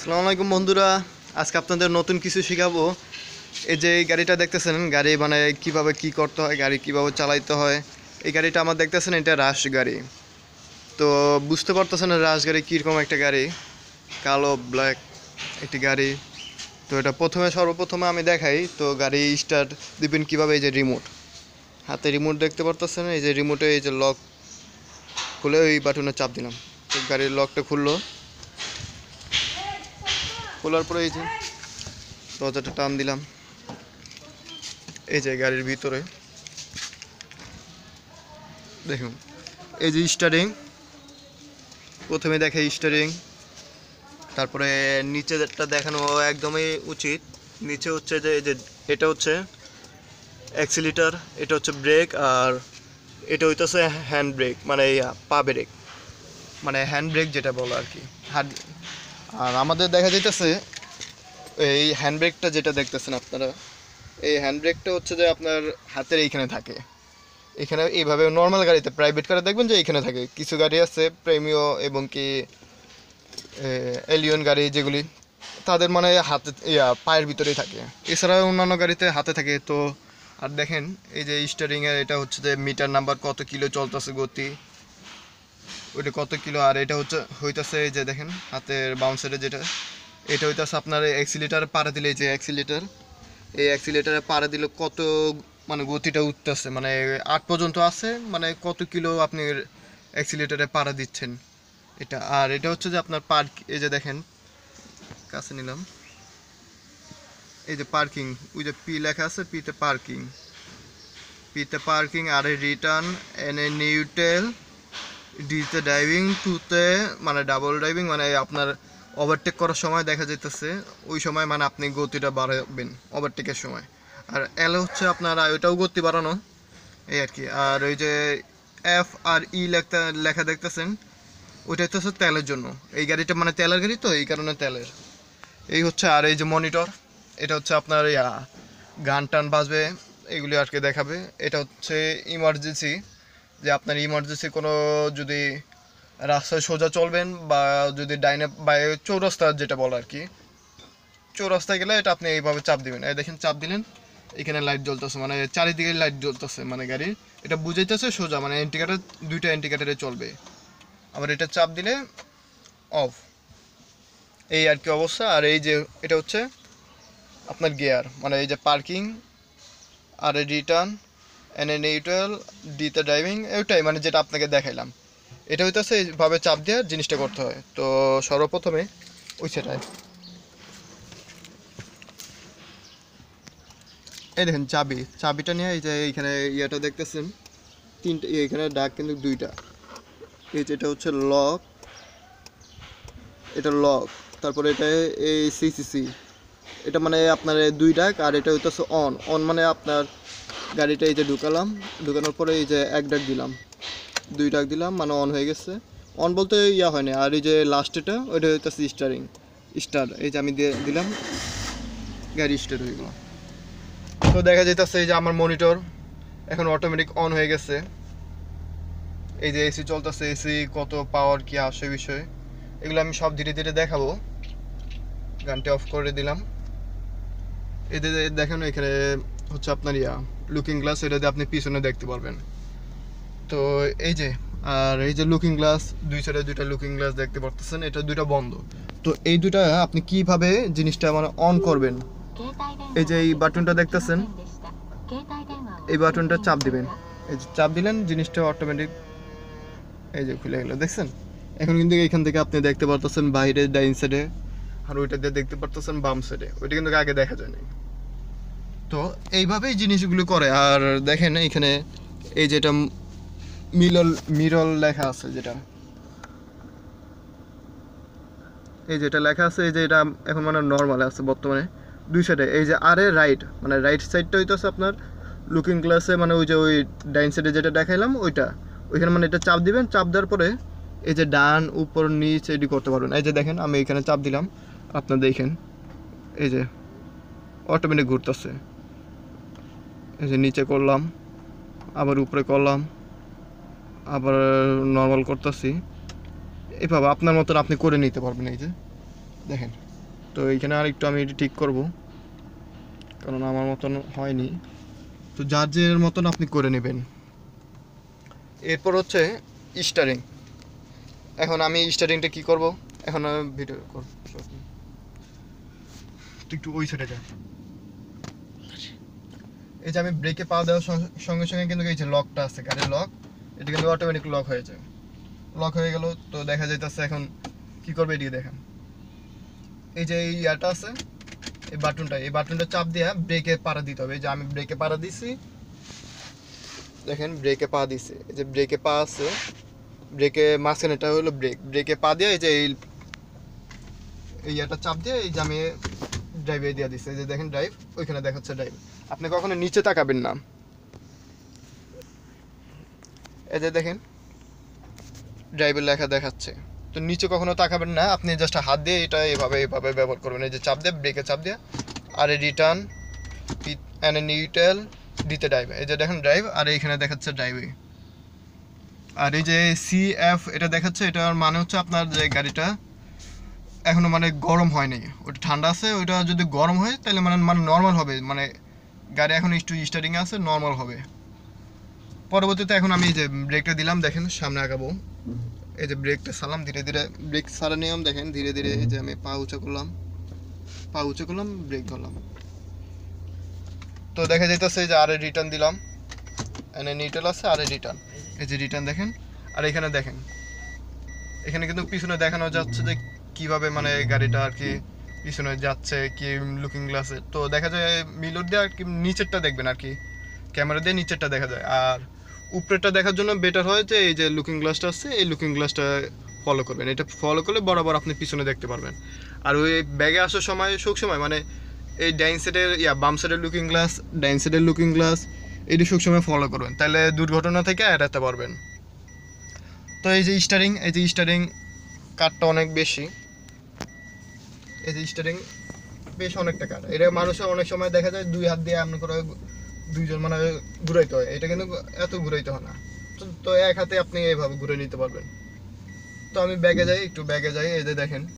আসসালামু আলাইকুম বন্ধুরা আজকে আপনাদের নতুন কিছু শেখাবো এই যে গাড়িটা দেখতেছেন গাড়ি মানে কিভাবে কি করতে হয় গাড়ি কিভাবে চালাইতে হয় এই গাড়িটা আমার দেখতেছেন এটা রাশ গাড়ি তো বুঝতে পারতেছেন রাশ গাড়ি কীরকম একটা গাড়ি কালো ব্ল্যাক একটি গাড়ি তো এটা প্রথমে সর্বপ্রথমে আমি দেখাই তো গাড়ি স্টার্ট দিবেন কিভাবে এই যে রিমোট হাতে রিমোট দেখতে পারতেছেন এই যে রিমোটে এই যে লক খুলে ওই বাটনে চাপ দিলাম তো গাড়ির লকটা খুললো খোলার পরে এই যে দরজাটা টান দিলাম এই যে গাড়ির ভিতরে দেখুন এই যে স্টারিং প্রথমে দেখে স্টারিং তারপরে নিচেরটা দেখানো একদমই উচিত নিচে হচ্ছে যে এই যে এটা হচ্ছে অ্যাক্সিলিটার এটা হচ্ছে ব্রেক আর এটা হইতেছে হ্যান্ড ব্রেক মানে পা ব্রেক মানে হ্যান্ড ব্রেক যেটা বলো আর কি হাত আর আমাদের দেখা যাইতেছে এই হ্যান্ডব্রেকটা যেটা দেখতেছেন আপনারা এই হ্যান্ডব্রেকটা হচ্ছে যে আপনার হাতের এইখানে থাকে এখানে এইভাবে নর্মাল গাড়িতে প্রাইভেট কারে দেখবেন যে এইখানে থাকে কিছু গাড়ি আছে প্রেমিও এবং কি এলিয়ন গাড়ি যেগুলি তাদের মানে হাতে ইয়া পায়ের ভিতরেই থাকে এছাড়া অন্যান্য গাড়িতে হাতে থাকে তো আর দেখেন এই যে স্টারিংয়ের এটা হচ্ছে যে মিটার নাম্বার কত কিলো চলতেছে গতি ওইটা কত কিলো আর এটা হচ্ছে হইতেছে এই যে দেখেন হাতের বাউন্সারে যেটা এটা হইতেছে আপনার অ্যাক্সিলেটার পাড়া দিলে এই যে অ্যাক্সিলেটার এই অ্যাক্সিলেটারে পাড়া দিলে কত মানে গতিটা উঠতেছে মানে আট পর্যন্ত আছে মানে কত কিলো আপনি অ্যাক্সিলেটারে পাড়া দিচ্ছেন এটা আর এটা হচ্ছে যে আপনার পার্ক এই যে দেখেন কাছে নিলাম এই যে পার্কিং ওই যে পি লেখা আছে পিতে পার্কিং পিতে পার্কিং আর এ রিটার্ন এনে নিউটেল ডিতে ডাইভিং টুতে মানে ডাবল ডাইভিং মানে আপনার ওভারটেক করার সময় দেখা যাইতেছে ওই সময় মানে আপনি গতিটা বাড়াবেন ওভারটেকের সময় আর এলে হচ্ছে আপনার ওইটাও গতি বাড়ানো এই আর কি আর ওই যে এফ আর ই e লেখা লেখা দেখতেছেন ওইটা হচ্ছে তেলের জন্য এই গাড়িটা মানে তেলের গাড়ি তো এই কারণে তেলের এই হচ্ছে আর এই যে মনিটর এটা হচ্ছে আপনার গান টান বাজবে এগুলি আজকে দেখাবে এটা হচ্ছে ইমার্জেন্সি যে আপনার ইমার্জেন্সি কোনো যদি রাস্তায় সোজা চলবেন বা যদি ডাইনে বাই চৌরাস্তা যেটা বলে আর কি চৌরাস্তায় গেলে এটা আপনি এইভাবে চাপ দিবেন এই দেখেন চাপ দিলেন এখানে লাইট জ্বলতেছে মানে চারিদিকে লাইট জ্বলতেছে মানে গাড়ির এটা বুঝাইতেছে সোজা মানে ইন্ডিকেটার দুইটা ইন্ডিকেটারে চলবে আবার এটা চাপ দিলে অফ এই আর কি অবস্থা আর এই যে এটা হচ্ছে আপনার গিয়ার মানে এই যে পার্কিং আর রিটার্ন অ্যান্ড এ নিউট্রাল ডিতে ড্রাইভিং ওইটাই মানে যেটা আপনাকে দেখাইলাম এটা হইতেছে এইভাবে চাপ দিয়ে জিনিসটা করতে হয় তো সর্বপ্রথমে ওই সেটাই এই দেখেন চাবি চাবিটা নিয়ে এই যে এইখানে ইয়েটা দেখতেছেন তিনটে এইখানে ডাক কিন্তু দুইটা এই যে এটা হচ্ছে লক এটা লক তারপরে এটা এই সিসিসি এটা মানে আপনার দুই ডাক আর এটা হইতেছে অন অন মানে আপনার গাড়িটা এই যে ঢুকালাম ঢুকানোর পরে এই যে এক ডাক দিলাম দুই ডাক দিলাম মানে অন হয়ে গেছে অন বলতে ইয়া হয়নি আর এই যে লাস্টেটা ওইটা হইতেছে স্টারিং স্টার এই যে আমি দিয়ে দিলাম গাড়ি স্টার হয়ে গেল তো দেখা যেতেছে এই যে আমার মনিটর এখন অটোমেটিক অন হয়ে গেছে এই যে এসি চলতেছে এসি কত পাওয়ার কি আসে বিষয়ে এগুলো আমি সব ধীরে ধীরে দেখাবো গানটি অফ করে দিলাম এদের দেখেন এখানে হচ্ছে আপনার ইয়া লুকিং গ্লাস এটাতে আপনি পিছনে দেখতে পারবেন তো এই যে আর এই যে লুকিং গ্লাস দুই সাইডে দুইটা লুকিং গ্লাস দেখতে পারতেছেন এটা দুইটা বন্ধ তো এই দুটা আপনি কিভাবে জিনিসটা মানে অন করবেন এই যে এই বাটনটা দেখতেছেন এই বাটনটা চাপ দিবেন এই যে চাপ দিলেন জিনিসটা অটোমেটিক এই যে খুলে গেল দেখছেন এখন কিন্তু এখান থেকে আপনি দেখতে পারতেছেন বাইরে ডাইন সাইডে আর ওইটা দিয়ে দেখতে পারতেছেন বাম সাইডে ওইটা কিন্তু আগে দেখা যায়নি তো এইভাবেই জিনিসগুলো করে আর দেখেন এখানে এই যেটা মিরল মিরল লেখা আছে যেটা এই যেটা লেখা আছে এই যে এটা এখন মানে নর্মাল আছে বর্তমানে দুই সাইডে এই যে আরে রাইট মানে রাইট সাইডটা হইতেছে আপনার লুকিং গ্লাসে মানে ওই যে ওই ডাইন সাইডে যেটা দেখাইলাম ওইটা ওইখানে মানে এটা চাপ দিবেন চাপ দেওয়ার পরে এই যে ডান উপর নিচ এডি করতে পারবেন এই যে দেখেন আমি এখানে চাপ দিলাম আপনার দেখেন এই যে অটোমেটিক ঘুরতেছে এই যে নিচে করলাম আবার উপরে করলাম আবার নর্মাল করতেছি এভাবে আপনার মতন আপনি করে নিতে পারবেন এই যে দেখেন তো এইখানে আর একটু আমি এটি ঠিক করব কারণ আমার মতন হয়নি তো যার মতন আপনি করে নেবেন এরপর হচ্ছে স্টারিং এখন আমি স্টারিংটা কি করব এখন ভিডিও করব একটু ওই সাইডে যাই এই যে আমি ব্রেকে পা দেওয়ার সঙ্গে সঙ্গে কিন্তু এই যে লকটা আছে গাড়ির লক এটা কিন্তু অটোমেটিক লক হয়ে যায় লক হয়ে গেল তো দেখা যাইতেছে এখন কি করবে এটিকে দেখেন এই যে এই ইয়াটা আছে এই বাটনটা এই বাটনটা চাপ দিয়ে ব্রেকে পাড়া দিতে হবে এই যে আমি ব্রেকে পাড়া দিছি দেখেন ব্রেকে পা দিছে এই যে ব্রেকে পা আছে ব্রেকে মাঝখানে এটা হলো ব্রেক ব্রেকে পা দিয়ে এই যে এই এই ইয়াটা চাপ দিয়ে এই যে আমি ড্রাইভে দিয়ে দিছে এই যে দেখেন ড্রাইভ ওইখানে দেখাচ্ছে ড্রাইভ আপনি কখনো নিচে তাকাবেন না এই যে দেখেন ড্রাইভার লেখা দেখাচ্ছে তো নিচে কখনো তাকাবেন না আপনি জাস্ট হাত দিয়ে এটা এভাবে এভাবে ব্যবহার করবেন এই যে চাপ দিয়ে ব্রেকে চাপ দিয়ে আর রিটার্ন অ্যান্ড নিউটেল দিতে ড্রাইভ এই যে দেখেন ড্রাইভ আর এইখানে দেখাচ্ছে ড্রাইভে আর এই যে সি এফ এটা দেখাচ্ছে এটার মানে হচ্ছে আপনার যে গাড়িটা এখনও মানে গরম হয়নি ওটা ঠান্ডা আছে ওইটা যদি গরম হয় তাহলে মানে মানে নর্মাল হবে মানে গাড়ি এখন একটু স্টার্টিং আছে নর্মাল হবে পরবর্তীতে এখন আমি যে ব্রেকটা দিলাম দেখেন সামনে আগাবো এই যে ব্রেকটা সালাম ধীরে ধীরে ব্রেক সারা নিলাম দেখেন ধীরে ধীরে এই যে আমি পা উঁচা করলাম পা উঁচা করলাম ব্রেক ধরলাম তো দেখা যাইতেছে যে আরে রিটার্ন দিলাম এনে নিউট্রাল আছে আরে রিটার্ন এই যে রিটার্ন দেখেন আর এখানে দেখেন এখানে কিন্তু পিছনে দেখানো যাচ্ছে যে কিভাবে মানে গাড়িটা আর কি পিছনে যাচ্ছে কি লুকিং গ্লাসে তো দেখা যায় মিলোর দিয়ে আর কি নিচেরটা দেখবেন আর কি ক্যামেরা দিয়ে নিচেরটা দেখা যায় আর উপরেরটা দেখার জন্য বেটার হয় যে এই যে লুকিং গ্লাসটা আছে এই লুকিং গ্লাসটা ফলো করবেন এটা ফলো করলে বরাবর আপনি পিছনে দেখতে পারবেন আর ওই ব্যাগে আসার সময় সব সময় মানে এই ডাইন সেটের ইয়া বাম সাইডের লুকিং গ্লাস ডাইন সাইডের লুকিং গ্লাস এটি সময় ফলো করবেন তাহলে দুর্ঘটনা থেকে এড়াতে পারবেন তো এই যে স্টারিং এই যে স্টারিং কাঠটা অনেক বেশি এই যে স্টারিং বেশ অনেকটা টাকা এটা মানুষের অনেক সময় দেখা যায় দুই হাত দিয়ে আপনি করে দুইজন মানে ঘুরাইতে হয় এটা কিন্তু এত ঘুরাইতে হয় না তো এক হাতে আপনি এইভাবে ঘুরে নিতে পারবেন তো আমি ব্যাগে যাই একটু ব্যাগে যাই এই যে দেখেন